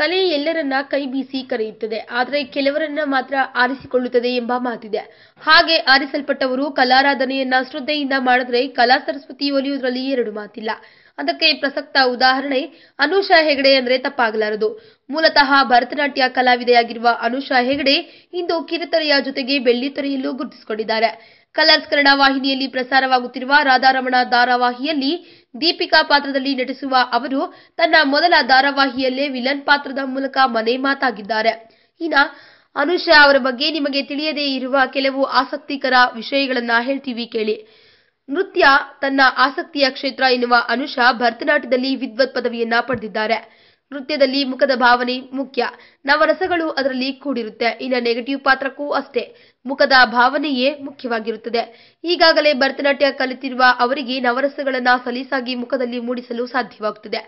ಕಲೆ ಎಲ್ಲರನ್ನ ಕೈ ಬೀಸಿ ಕರೆಯುತ್ತದೆ ಆದರೆ ಕೆಲವರನ್ನ ಮಾತ್ರ ಆರಿಸಿಕೊಳ್ಳುತ್ತದೆ ಎಂಬ ಮಾತಿದೆ ಹಾಗೆ ಆರಿಸಲ್ಪಟ್ಟವರು ಕಲಾರಾಧನೆಯನ್ನ ಶ್ರದ್ಧೆಯಿಂದ ಮಾಡಿದ್ರೆ ಕಲಾ ಸರಸ್ವತಿ ಒಲಿಯುವುದರಲ್ಲಿ ಎರಡು ಮಾತಿಲ್ಲ ಅದಕ್ಕೆ ಪ್ರಸಕ್ತ ಉದಾಹರಣೆ ಅನುಷಾ ಹೆಗಡೆ ಅಂದ್ರೆ ತಪ್ಪಾಗಲಾರದು ಮೂಲತಃ ಭರತನಾಟ್ಯ ಕಲಾವಿದೆಯಾಗಿರುವ ಅನುಷಾ ಹೆಗಡೆ ಇಂದು ಕಿರುತೆರೆಯ ಜೊತೆಗೆ ಬೆಳ್ಳಿ ತೊರೆಯಲು ಗುರುತಿಸಿಕೊಂಡಿದ್ದಾರೆ ಕಲರ್ಸ್ ಕನ್ನಡ ವಾಹಿನಿಯಲ್ಲಿ ಪ್ರಸಾರವಾಗುತ್ತಿರುವ ರಾಧಾರಮಣ ಧಾರಾವಾಹಿಯಲ್ಲಿ ದೀಪಿಕಾ ಪಾತ್ರದಲ್ಲಿ ನಟಿಸುವ ಅವರು ತನ್ನ ಮೊದಲ ಧಾರಾವಾಹಿಯಲ್ಲೇ ವಿಲನ್ ಪಾತ್ರದ ಮೂಲಕ ಮನೆ ಮಾತಾಗಿದ್ದಾರೆ ಇನ್ನು ಅನುಷಾ ಅವರ ಬಗ್ಗೆ ನಿಮಗೆ ತಿಳಿಯದೇ ಇರುವ ಕೆಲವು ಆಸಕ್ತಿಕರ ವಿಷಯಗಳನ್ನ ಹೇಳ್ತೀವಿ ಕೇಳಿ ನೃತ್ಯ ತನ್ನ ಆಸಕ್ತಿಯ ಕ್ಷೇತ್ರ ಎನ್ನುವ ಅನುಷಾ ಭರತನಾಟ್ಯದಲ್ಲಿ ವಿದ್ವತ್ ಪದವಿಯನ್ನ ಪಡೆದಿದ್ದಾರೆ ನೃತ್ಯದಲ್ಲಿ ಮುಖದ ಭಾವನೆ ಮುಖ್ಯ ನವರಸಗಳು ಅದರಲ್ಲಿ ಕೂಡಿರುತ್ತೆ ಇನ್ನು ನೆಗೆಟಿವ್ ಪಾತ್ರಕ್ಕೂ ಅಷ್ಟೇ ಮುಖದ ಭಾವನೆಯೇ ಮುಖ್ಯವಾಗಿರುತ್ತದೆ ಈಗಾಗಲೇ ಭರತನಾಟ್ಯ ಕಲಿತಿರುವ ಅವರಿಗೆ ನವರಸಗಳನ್ನ ಸಲೀಸಾಗಿ ಮುಖದಲ್ಲಿ ಮೂಡಿಸಲು ಸಾಧ್ಯವಾಗುತ್ತದೆ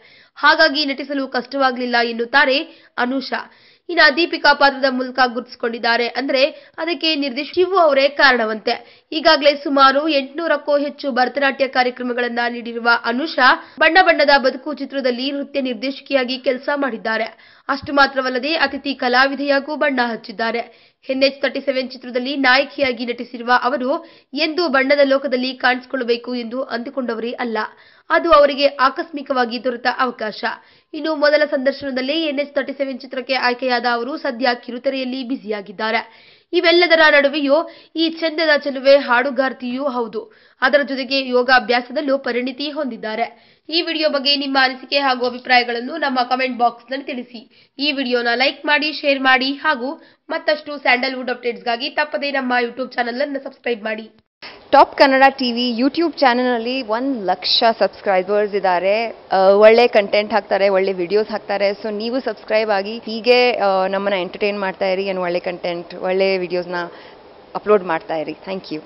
ಹಾಗಾಗಿ ನಟಿಸಲು ಕಷ್ಟವಾಗಲಿಲ್ಲ ಎನ್ನುತ್ತಾರೆ ಅನುಷಾ ಇನ್ನ ದೀಪಿಕಾ ಪಾತ್ರದ ಮೂಲಕ ಗುರುತಿಸಿಕೊಂಡಿದ್ದಾರೆ ಅಂದ್ರೆ ಅದಕ್ಕೆ ನಿರ್ದಿಷ್ಟ ಶಿವು ಅವರೇ ಕಾರಣವಂತೆ ಈಗಾಗಲೇ ಸುಮಾರು ಎಂಟುನೂರಕ್ಕೂ ಹೆಚ್ಚು ಭರತನಾಟ್ಯ ಕಾರ್ಯಕ್ರಮಗಳನ್ನ ನೀಡಿರುವ ಅನುಷಾ ಬಣ್ಣ ಬಣ್ಣದ ಬದುಕು ಚಿತ್ರದಲ್ಲಿ ನೃತ್ಯ ನಿರ್ದೇಶಕಿಯಾಗಿ ಕೆಲಸ ಮಾಡಿದ್ದಾರೆ ಅಷ್ಟು ಮಾತ್ರವಲ್ಲದೆ ಅತಿಥಿ ಕಲಾವಿದೆಯಾಗೂ ಬಣ್ಣ ಹಚ್ಚಿದ್ದಾರೆ ಎನ್ಎಚ್ ತರ್ಟಿ ಸೆವೆನ್ ಚಿತ್ರದಲ್ಲಿ ನಾಯಕಿಯಾಗಿ ನಟಿಸಿರುವ ಅವರು ಎಂದು ಬಣ್ಣದ ಲೋಕದಲ್ಲಿ ಕಾಣಿಸಿಕೊಳ್ಳಬೇಕು ಎಂದು ಅಂದುಕೊಂಡವರೇ ಅಲ್ಲ ಅದು ಅವರಿಗೆ ಆಕಸ್ಮಿಕವಾಗಿ ದೊರೆತ ಅವಕಾಶ ಇನ್ನು ಮೊದಲ ಸಂದರ್ಶನದಲ್ಲಿ ಎನ್ಎಚ್ ತರ್ಟಿ ಸೆವೆನ್ ಚಿತ್ರಕ್ಕೆ ಆಯ್ಕೆಯಾದ ಅವರು ಸದ್ಯ ಕಿರುತೆರೆಯಲ್ಲಿ ಬ್ಯುಸಿಯಾಗಿದ್ದಾರೆ ಇವೆಲ್ಲದರ ನಡುವೆಯೂ ಈ ಚೆಂದದ ಚೆಲುವೆ ಹಾಡುಗಾರ್ತಿಯೂ ಹೌದು ಅದರ ಜೊತೆಗೆ ಯೋಗಾಭ್ಯಾಸದಲ್ಲೂ ಪರಿಣಿತಿ ಹೊಂದಿದ್ದಾರೆ ಈ ವಿಡಿಯೋ ಬಗ್ಗೆ ನಿಮ್ಮ ಅನಿಸಿಕೆ ಹಾಗೂ ಅಭಿಪ್ರಾಯಗಳನ್ನು ನಮ್ಮ ಕಮೆಂಟ್ ಬಾಕ್ಸ್ನಲ್ಲಿ ತಿಳಿಸಿ ಈ ವಿಡಿಯೋನ ಲೈಕ್ ಮಾಡಿ ಶೇರ್ ಮಾಡಿ ಹಾಗೂ ಮತ್ತಷ್ಟು ಸ್ಯಾಂಡಲ್ವುಡ್ ಅಪ್ಡೇಟ್ಸ್ಗಾಗಿ ತಪ್ಪದೇ ನಮ್ಮ ಯೂಟ್ಯೂಬ್ ಚಾನಲ್ ಅನ್ನು ಸಬ್ಸ್ಕ್ರೈಬ್ ಮಾಡಿ top Kannada T V YouTube ಚಾನಲಲ್ಲಿ ಒಂದು ಲಕ್ಷ ಸಬ್ಸ್ಕ್ರೈಬರ್ಸ್ ಇದ್ದಾರೆ ಒಳ್ಳೆ ಕಂಟೆಂಟ್ ಹಾಕ್ತಾರೆ ಒಳ್ಳೆ ವಿಡಿಯೋಸ್ ಹಾಕ್ತಾರೆ ಸೊ ನೀವು ಸಬ್ಸ್ಕ್ರೈಬ್ ಆಗಿ ಹೀಗೆ ನಮ್ಮನ್ನು ಎಂಟರ್ಟೈನ್ ಮಾಡ್ತಾ ಇರಿ ಏನು ಒಳ್ಳೆ ಕಂಟೆಂಟ್ ಒಳ್ಳೆ ವಿಡಿಯೋಸ್ನ ಅಪ್ಲೋಡ್ ಮಾಡ್ತಾ ಇರಿ ಥ್ಯಾಂಕ್ ಯು